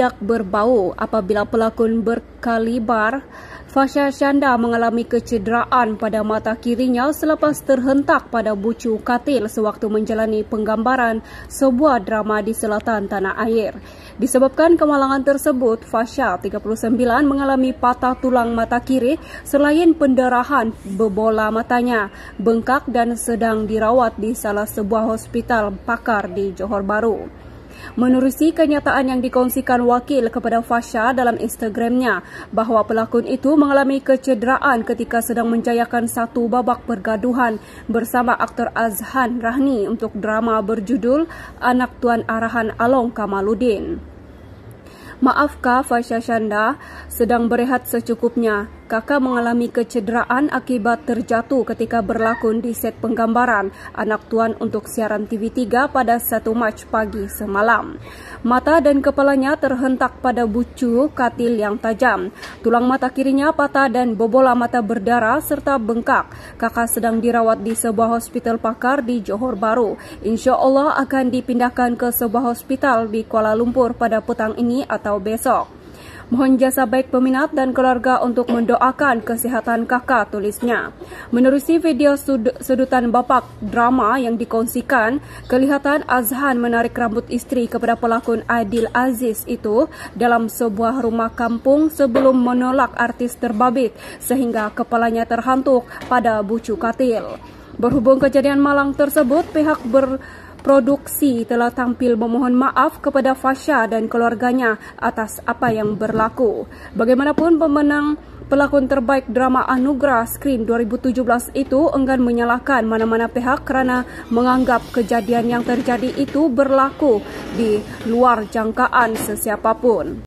tidak berbau apabila pelakon berkalibar Fasha Shanda mengalami kecederaan pada mata kirinya selepas terhentak pada bucu katil sewaktu menjalani penggambaran sebuah drama di selatan tanah air. Disebabkan kemalangan tersebut, Fasha 39 mengalami patah tulang mata kiri selain pendarahan bebola matanya, bengkak dan sedang dirawat di salah sebuah hospital pakar di Johor Bahru menerusi kenyataan yang dikongsikan wakil kepada Fasha dalam Instagramnya bahawa pelakon itu mengalami kecederaan ketika sedang menjayakan satu babak pergaduhan bersama aktor Azhan Rahni untuk drama berjudul Anak Tuan Arahan Along Kamaludin. Maafkah Fasha Shanda sedang berehat secukupnya Kakak mengalami kecederaan akibat terjatuh ketika berlakon di set penggambaran Anak Tuan untuk siaran TV3 pada 1 Mac pagi semalam. Mata dan kepalanya terhentak pada bucu katil yang tajam. Tulang mata kirinya patah dan bobola mata berdarah serta bengkak. Kakak sedang dirawat di sebuah hospital pakar di Johor Baru. Insya Allah akan dipindahkan ke sebuah hospital di Kuala Lumpur pada petang ini atau besok. Mohon jasa baik peminat dan keluarga untuk mendoakan kesihatan kakak tulisnya. Menerusi video sud sudutan bapak drama yang dikongsikan, kelihatan Azhan menarik rambut istri kepada pelakon Adil Aziz itu dalam sebuah rumah kampung sebelum menolak artis terbabit sehingga kepalanya terhantuk pada bucu katil. Berhubung kejadian malang tersebut, pihak ber produksi telah tampil memohon maaf kepada Fasha dan keluarganya atas apa yang berlaku. Bagaimanapun pemenang pelakon terbaik drama Anugerah Screen 2017 itu enggan menyalahkan mana-mana pihak kerana menganggap kejadian yang terjadi itu berlaku di luar jangkaan sesiapapun.